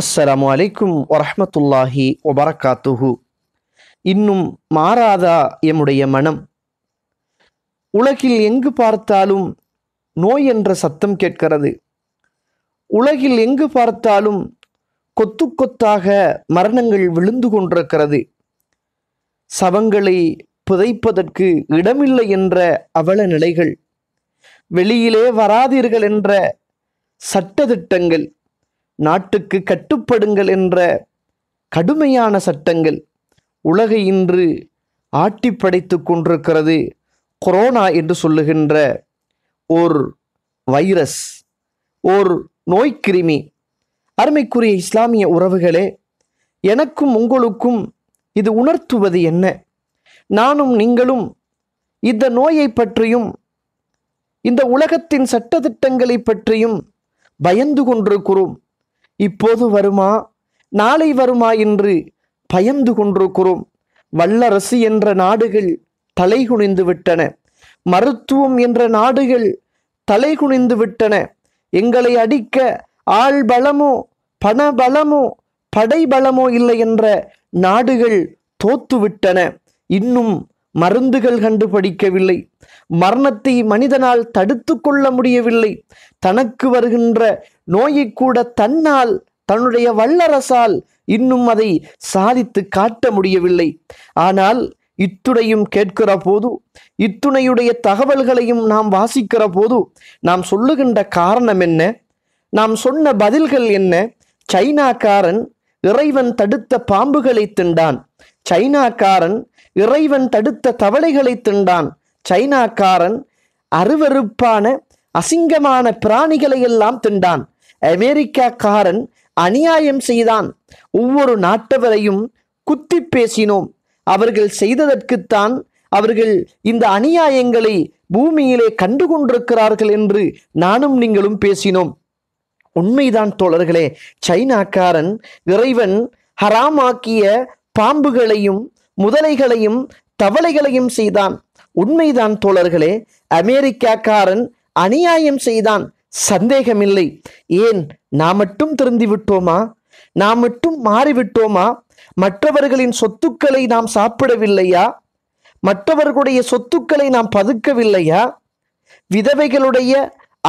அஸ்ஸலாமு அலைக்கும் வரஹமத்துல்லாஹி ஒபரக்காத்துஹு இன்னும் மாறாதா எம்முடைய மனம் உலகில் எங்கு பார்த்தாலும் நோய் என்ற சத்தம் கேட்கிறது உலகில் எங்கு பார்த்தாலும் கொத்து கொத்தாக மரணங்கள் விழுந்து கொண்டிருக்கிறது சவங்களை புதைப்பதற்கு இடமில்லை என்ற அவல நிலைகள் வெளியிலே வராதீர்கள் என்ற சட்டதிட்டங்கள் நாட்டுக்கு கட்டுப்படுங்கள் என்ற கடுமையான சட்டங்கள் உலகை இன்று ஆட்டி படைத்து கொண்டிருக்கிறது கொரோனா என்று சொல்லுகின்ற ஓர் வைரஸ் ஓர் நோய்க்கிருமி அருமைக்குரிய இஸ்லாமிய உறவுகளே எனக்கும் உங்களுக்கும் இது உணர்த்துவது என்ன நானும் நீங்களும் இந்த நோயை பற்றியும் இந்த உலகத்தின் சட்டத்திட்டங்களை பற்றியும் பயந்து கொண்டிருக்கிறோம் இப்போது வருமா நாளை வருமா என்று பயந்து கொண்டிருக்கிறோம் வல்லரசு என்ற நாடுகள் தலை குனிந்து விட்டன மருத்துவம் என்ற நாடுகள் தலைகுனிந்து விட்டன எங்களை அடிக்க ஆள் பலமோ பண பலமோ படை பலமோ இல்லை என்ற நாடுகள் தோத்துவிட்டன இன்னும் மருந்துகள் கண்டுபிடிக்கவில்லை மரணத்தை மனிதனால் தடுத்து கொள்ள முடியவில்லை தனக்கு வருகின்ற நோயை கூட தன்னால் தன்னுடைய வல்லரசால் இன்னும் அதை சாதித்து காட்ட முடியவில்லை ஆனால் இத்துணையும் கேட்கிற போது இத்துணையுடைய தகவல்களையும் நாம் வாசிக்கிற போது நாம் சொல்லுகின்ற காரணம் என்ன நாம் சொன்ன பதில்கள் என்ன சைனாக்காரன் இறைவன் தடுத்த பாம்புகளை திண்டான் சைனாக்காரன் இறைவன் தடுத்த தவளைகளை திண்டான் சைனாக்காரன் அருவறுப்பான அசிங்கமான பிராணிகளை எல்லாம் திண்டான் அமெரிக்காக்காரன் அநியாயம் செய்தான் ஒவ்வொரு நாட்டவரையும் குத்தி பேசினோம் அவர்கள் செய்ததற்குத்தான் அவர்கள் இந்த அநியாயங்களை பூமியிலே கண்டு கொண்டிருக்கிறார்கள் என்று நானும் நீங்களும் பேசினோம் உண்மைதான் தோழர்களே சைனாக்காரன் இறைவன் ஹராமாக்கிய பாம்புகளையும் முதலைகளையும் தவளைகளையும் செய்தான் உண்மைதான் தோழர்களே அமெரிக்காக்காரன் அநியாயம் செய்தான் சந்தேகமில்லை ஏன் நாம் மட்டும் திருந்தி விட்டோமா நாம் மட்டும் மாறிவிட்டோமா மற்றவர்களின் சொத்துக்களை நாம் சாப்பிடவில்லையா மற்றவர்களுடைய சொத்துக்களை நாம் பதுக்கவில்லையா விதவைகளுடைய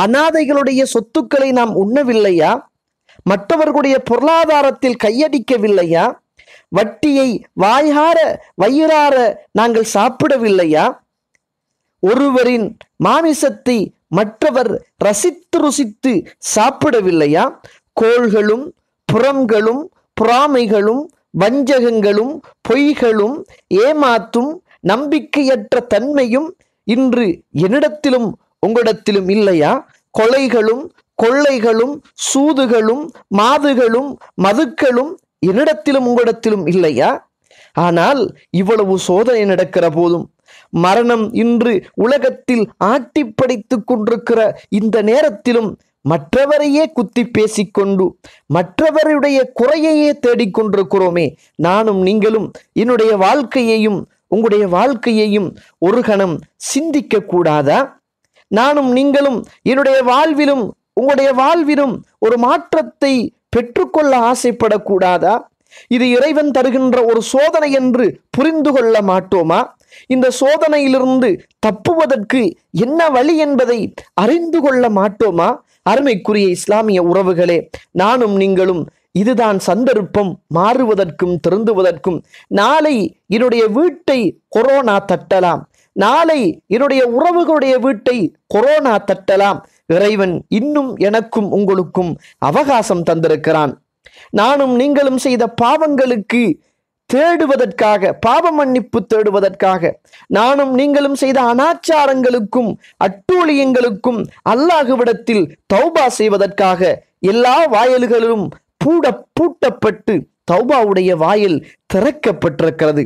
அனாதைகளுடைய சொத்துக்களை நாம் உண்ணவில்லையா மற்றவர்களுடைய பொருளாதாரத்தில் கையடிக்கவில்லையா வட்டியை வாயார வயிறார நாங்கள் சாப்பிடவில்லையா ஒருவரின் மாமிசத்தை மற்றவர் ரசித்து ருசித்து சாப்பிடவில்லையா கோள்களும் புறங்களும் புறாமைகளும் வஞ்சகங்களும் பொய்களும் ஏமாத்தும் நம்பிக்கையற்ற தன்மையும் இன்று என்னிடத்திலும் உங்களிடத்திலும் இல்லையா கொலைகளும் கொள்ளைகளும் சூதுகளும் மாதுகளும் மதுக்களும் என்னிடத்திலும் உங்களிடத்திலும் இல்லையா ஆனால் இவ்வளவு சோதனை நடக்கிற போதும் மரணம் இன்று உலகத்தில் ஆட்டி கொண்டிருக்கிற இந்த நேரத்திலும் மற்றவரையே குத்தி பேசிக்கொண்டு மற்றவருடைய குறையையே தேடிக்கொண்டிருக்கிறோமே நானும் நீங்களும் என்னுடைய வாழ்க்கையையும் உங்களுடைய வாழ்க்கையையும் ஒரு கணம் சிந்திக்க கூடாதா நானும் நீங்களும் என்னுடைய வாழ்விலும் உங்களுடைய வாழ்விலும் ஒரு மாற்றத்தை பெற்றுக்கொள்ள ஆசைப்படக்கூடாதா இது இறைவன் தருகின்ற ஒரு சோதனை என்று புரிந்து கொள்ள மாட்டோமா இந்த சோதனையிலிருந்து தப்புவதற்கு என்ன வழி என்பதை அறிந்து கொள்ள மாட்டோமா அருமைக்குரிய இஸ்லாமிய உறவுகளே நானும் நீங்களும் இதுதான் சந்தர்ப்பம் மாறுவதற்கும் திருந்துவதற்கும் நாளை என்னுடைய வீட்டை கொரோனா தட்டலாம் நாளை என்னுடைய உறவுகளுடைய வீட்டை கொரோனா தட்டலாம் இறைவன் இன்னும் எனக்கும் உங்களுக்கும் அவகாசம் தந்திருக்கிறான் நானும் நீங்களும் செய்த பாவங்களுக்கு தேடுவதற்காக பாவ மன்னிப்பு தேடுவதற்காக நானும் நீங்களும் செய்த அனாச்சாரங்களுக்கும் அட்டூழியங்களுக்கும் அல்லாஹுவிடத்தில் தௌபா செய்வதற்காக எல்லா வாயல்களிலும் பூட பூட்டப்பட்டு தௌபாவுடைய வாயில் திறக்கப்பட்டிருக்கிறது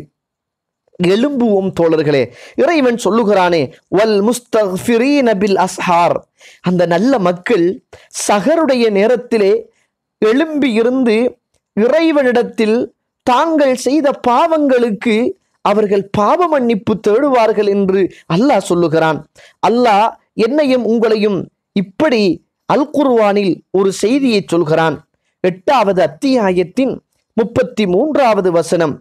எழும்புவோம் தோழர்களே இறைவன் சொல்லுகிறானே வல் நபில் அஸ்ஹார் அந்த நல்ல மக்கள் சகருடைய நேரத்திலே எழும்பி இருந்து இறைவனிடத்தில் தாங்கள் செய்த பாவங்களுக்கு அவர்கள் பாவ மன்னிப்பு தேடுவார்கள் என்று அல்லாஹ் சொல்லுகிறான் அல்லாஹ் என்னையும் உங்களையும் இப்படி அல் குர்வானில் ஒரு செய்தியை சொல்கிறான் எட்டாவது அத்தியாயத்தின் முப்பத்தி மூன்றாவது வசனம்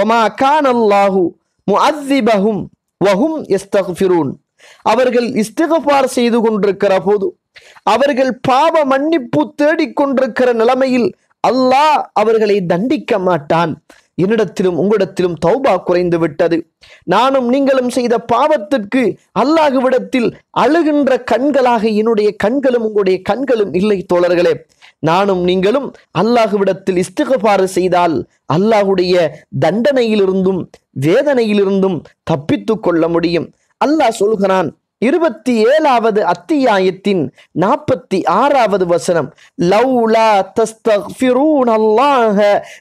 ஒமா கான் அல்லாஹூ வஹும் அவர்கள் இஸ்திகபார் செய்து கொண்டிருக்கிற போது அவர்கள் பாவ மன்னிப்பு தேடிக்கொண்டிருக்கிற நிலைமையில் அல்லாஹ் அவர்களை தண்டிக்க மாட்டான் என்னிடத்திலும் உங்களிடத்திலும் தௌபா குறைந்து விட்டது நானும் நீங்களும் செய்த பாவத்திற்கு அல்லாஹுவிடத்தில் அழுகின்ற கண்களாக என்னுடைய கண்களும் உங்களுடைய கண்களும் இல்லை தோழர்களே நானும் நீங்களும் அல்லாஹுவிடத்தில் இஸ்திகபாறு செய்தால் அல்லாஹுடைய தண்டனையிலிருந்தும் வேதனையிலிருந்தும் தப்பித்து கொள்ள முடியும் அல்லாஹ் சொல்கிறான் இருபத்தி ஏழாவது அத்தியாயத்தின் நாற்பத்தி ஆறாவது வசனம் லவ்லா தஸ்தஃபிரூன் அல்லாஹ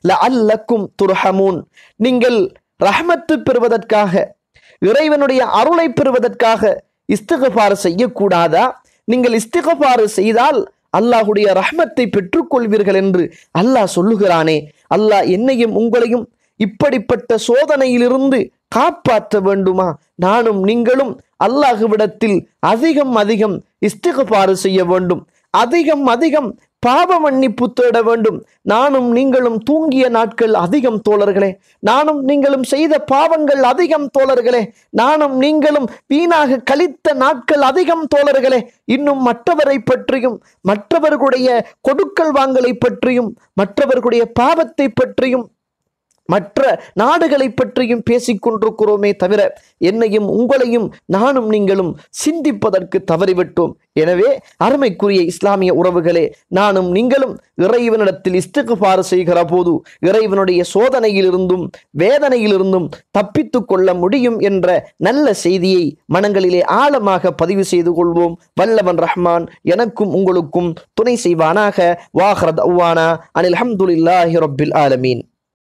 ல அல்லக்கும் துர்ஹமூன் நீங்கள் ரஹமத்து பெறுவதற்காக இறைவனுடைய அருளை பெறுவதற்காக இஸ்திகபார் செய்யக்கூடாதா நீங்கள் இஸ்திகபார் செய்தால் அல்லாஹுடைய ரஹமத்தை பெற்றுக்கொள்வீர்கள் என்று அல்லாஹ் சொல்லுகிறானே அல்லாஹ் என்னையும் உங்களையும் இப்படிப்பட்ட சோதனையிலிருந்து காப்பாற்ற வேண்டுமா நானும் நீங்களும் அல்லாஹுவிடத்தில் அதிகம் அதிகம் இஸ்திகபாறு செய்ய வேண்டும் அதிகம் அதிகம் பாவ மன்னிப்பு தேட வேண்டும் நானும் நீங்களும் தூங்கிய நாட்கள் அதிகம் தோழர்களே நானும் நீங்களும் செய்த பாவங்கள் அதிகம் தோழர்களே நானும் நீங்களும் வீணாக கழித்த நாட்கள் அதிகம் தோழர்களே இன்னும் மற்றவரை பற்றியும் மற்றவர்களுடைய கொடுக்கல் வாங்கலை பற்றியும் மற்றவர்களுடைய பாவத்தை பற்றியும் மற்ற நாடுகளை பற்றியும் பேசிக்கொண்டிருக்கிறோமே தவிர என்னையும் உங்களையும் நானும் நீங்களும் சிந்திப்பதற்கு தவறிவிட்டோம் எனவே அருமைக்குரிய இஸ்லாமிய உறவுகளே நானும் நீங்களும் இறைவனிடத்தில் இஸ்திகுபாறு செய்கிற போது இறைவனுடைய சோதனையிலிருந்தும் வேதனையிலிருந்தும் தப்பித்து கொள்ள முடியும் என்ற நல்ல செய்தியை மனங்களிலே ஆழமாக பதிவு செய்து கொள்வோம் வல்லவன் ரஹ்மான் எனக்கும் உங்களுக்கும் துணை செய்வானாக வாஹரத் அவ்வானா அனில் அஹமதுல்லாஹி ரபில் ஆலமீன்